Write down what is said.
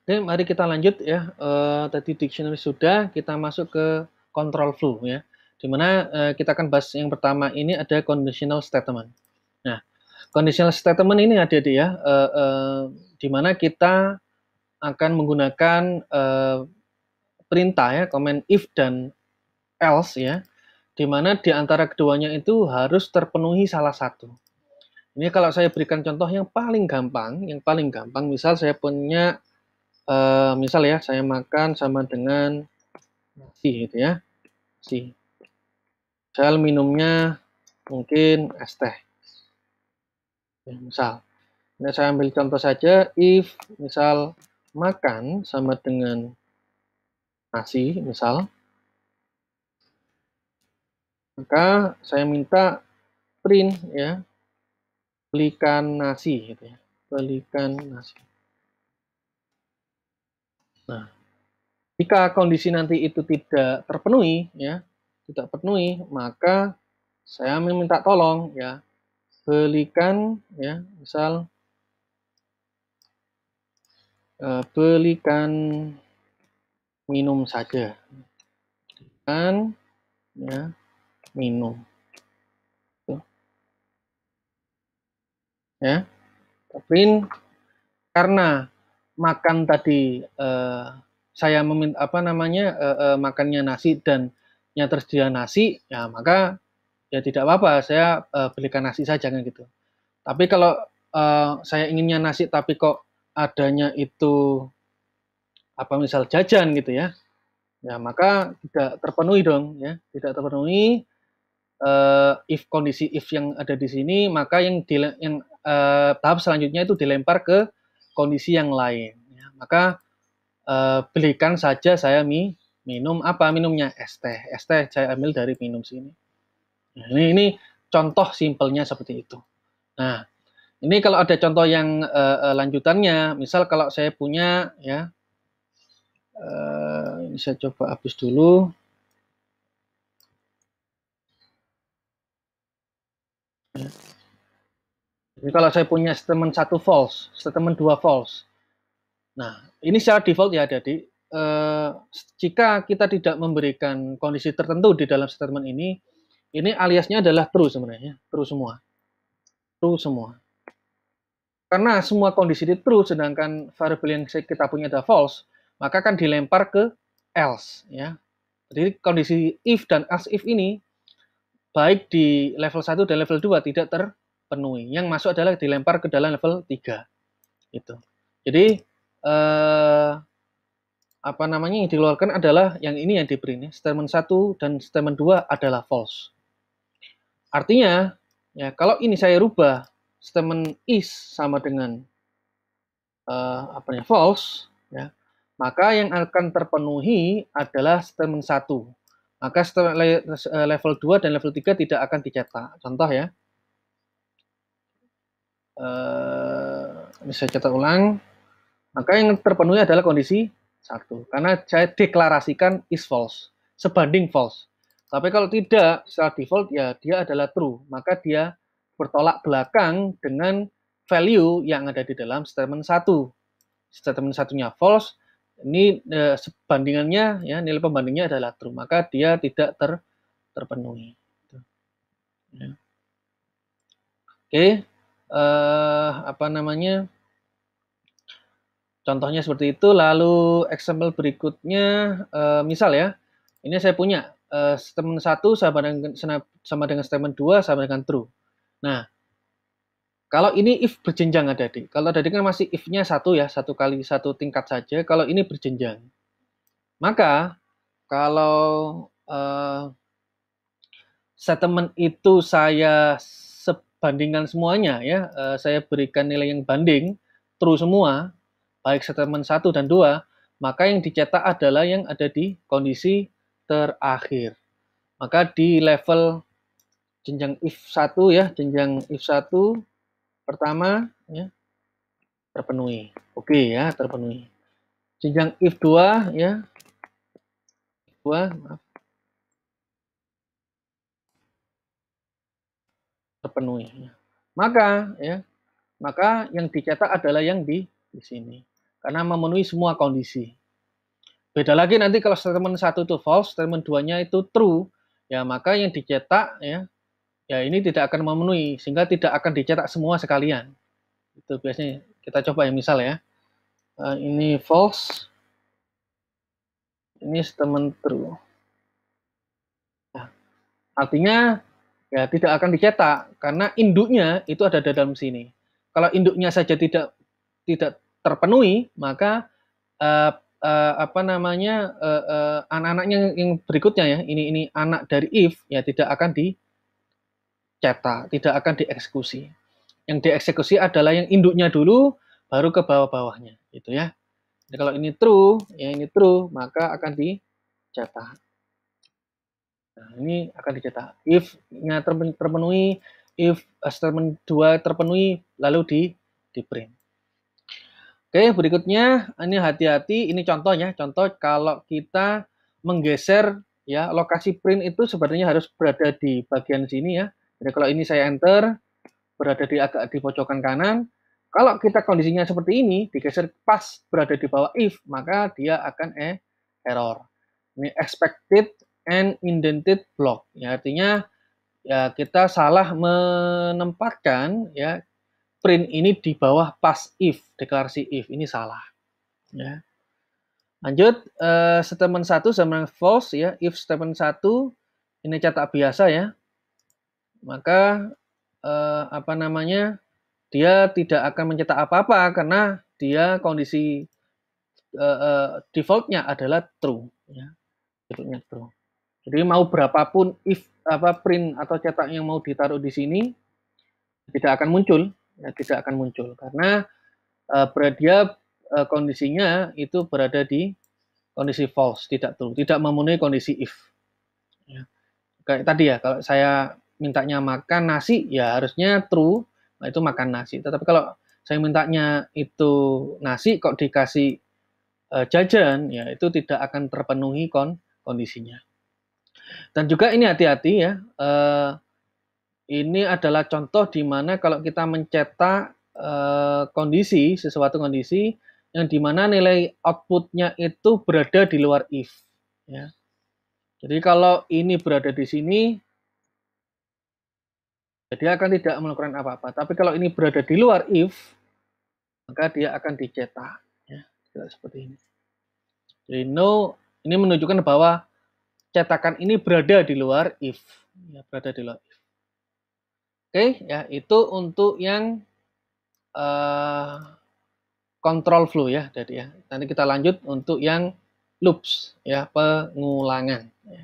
Oke, mari kita lanjut ya. Uh, tadi dictionary sudah, kita masuk ke control flow ya. Dimana uh, eh, kita akan bahas yang pertama ini ada conditional statement. Nah, conditional statement ini ada di ya, uh, eh, uh, dimana kita akan menggunakan uh, perintah ya, command if dan else ya, dimana di antara keduanya itu harus terpenuhi salah satu. Ini kalau saya berikan contoh yang paling gampang, yang paling gampang, misal saya punya uh, misal ya saya makan sama dengan nasi gitu ya nasi misal minumnya mungkin es teh ya, misal ini nah, saya ambil contoh saja if misal makan sama dengan nasi misal maka saya minta print ya belikan nasi gitu ya belikan nasi Nah, jika kondisi nanti itu tidak terpenuhi, ya tidak terpenuhi maka saya meminta tolong, ya belikan, ya misal eh, belikan minum saja, kan, ya minum. Ya, tapi karena makan tadi uh, saya meminta apa namanya uh, uh, makannya nasi dan yang tersedia nasi, ya maka ya tidak apa-apa saya uh, belikan nasi saja kan gitu. Tapi kalau uh, saya inginnya nasi tapi kok adanya itu apa misal jajan gitu ya ya maka tidak terpenuhi dong ya tidak terpenuhi uh, if kondisi if yang ada di sini maka yang di, yang uh, tahap selanjutnya itu dilempar ke kondisi yang lain. Ya, maka eh, belikan saja saya mie, minum apa minumnya es teh. Es teh saya ambil dari minum sini. Nah, ini, ini contoh simpelnya seperti itu. Nah, ini kalau ada contoh yang eh, eh, lanjutannya, misal kalau saya punya ya, ini saya coba habis dulu. Ya. Jadi kalau saya punya statement satu false, statement dua false. Nah, ini secara default ya, jadi eh, jika kita tidak memberikan kondisi tertentu di dalam statement ini, ini aliasnya adalah true sebenarnya, true semua. True semua. Karena semua kondisi itu true, sedangkan variabel yang kita punya adalah false, maka akan dilempar ke else. ya. Jadi kondisi if dan else if ini, baik di level 1 dan level 2 tidak ter penuhi. Yang masuk adalah dilempar ke dalam level 3. Itu. Jadi eh, apa namanya yang dikeluarkan adalah yang ini yang diberi ini statement 1 dan statement 2 adalah false. Artinya ya kalau ini saya rubah statement is sama dengan eh, apa namanya false ya. Maka yang akan terpenuhi adalah statement 1. Maka eh, level 2 dan level 3 tidak akan dicetak. Contoh ya. Eh, bisa cetak ulang. Maka yang terpenuhi adalah kondisi satu. Karena saya deklarasikan is false, sebanding false. Tapi kalau tidak, secara default ya dia adalah true. Maka dia bertolak belakang dengan value yang ada di dalam statement satu. Statement satunya false, ini eh, sebandingannya ya nilai pembandingnya adalah true. Maka dia tidak ter terpenuhi. Gitu. Ya. Oke, uh, apa namanya contohnya seperti itu lalu example berikutnya uh, misal ya ini saya punya uh, statement 1 sama dengan sama dengan statement 2 sama dengan true nah kalau ini if berjenjang ada di. Kalau ada di kan masih if-nya satu ya, satu kali satu tingkat saja. Kalau ini berjenjang. Maka kalau uh, statement itu saya bandingkan semuanya ya. Uh, saya berikan nilai yang banding true semua, baik statement 1 dan 2, maka yang dicetak adalah yang ada di kondisi terakhir. Maka di level jenjang if 1 ya, jenjang if 1 pertama ya terpenuhi. Oke okay, ya, terpenuhi. Jenjang if 2 ya. 2 maaf terpenuhi. Ya. Maka ya, maka yang dicetak adalah yang di di sini karena memenuhi semua kondisi. Beda lagi nanti kalau statement satu itu false, statement duanya itu true, ya maka yang dicetak ya ya ini tidak akan memenuhi sehingga tidak akan dicetak semua sekalian. Itu biasanya kita coba ya misal ya. Eh, ini false, ini statement true. Nah, artinya ya tidak akan dicetak karena induknya itu ada di dalam sini. Kalau induknya saja tidak tidak terpenuhi, maka uh, uh, apa namanya uh, uh, anak-anaknya yang berikutnya ya, ini ini anak dari if ya tidak akan dicetak, tidak akan dieksekusi. Yang dieksekusi adalah yang induknya dulu, baru ke bawah-bawahnya, gitu ya. Jadi kalau ini true, ya ini true, maka akan dicetak. Nah, ini akan dicetak if-nya terpenuhi, if eh, statement 2 terpenuhi, lalu di di print. Oke, berikutnya ini hati-hati, ini contohnya, contoh kalau kita menggeser ya lokasi print itu sebenarnya harus berada di bagian sini ya. Jadi kalau ini saya enter berada di agak di pojokan kanan, kalau kita kondisinya seperti ini digeser pas berada di bawah if, maka dia akan eh, error. Ini expected And indented block. Ya, artinya ya kita salah menempatkan ya print ini di bawah pas if, deklarasi if ini salah. Ya. Lanjut uh, statement 1 sama false ya, if statement 1 ini cetak biasa ya. Maka uh, apa namanya? dia tidak akan mencetak apa-apa karena dia kondisi uh, uh, defaultnya adalah true ya. Defaultnya true. Jadi mau berapapun if apa print atau cetak yang mau ditaruh di sini tidak akan muncul, ya, tidak akan muncul karena uh, dia uh, kondisinya itu berada di kondisi false, tidak true, tidak memenuhi kondisi if. Ya. Kayak tadi ya, kalau saya mintanya makan nasi, ya harusnya true, nah itu makan nasi. Tetapi kalau saya mintanya itu nasi, kok dikasih uh, jajan, ya itu tidak akan terpenuhi kon kondisinya. Dan juga ini hati-hati ya, eh, ini adalah contoh di mana kalau kita mencetak eh, kondisi, sesuatu kondisi, yang dimana nilai outputnya itu berada di luar if. Ya. Jadi kalau ini berada di sini, dia akan tidak melakukan apa-apa. Tapi kalau ini berada di luar if, maka dia akan dicetak. Ya, seperti ini. Jadi no, ini menunjukkan bahwa cetakan ini berada di luar if ya berada di luar if. Oke, ya itu untuk yang uh, control flow ya tadi ya. Nanti kita lanjut untuk yang loops ya pengulangan.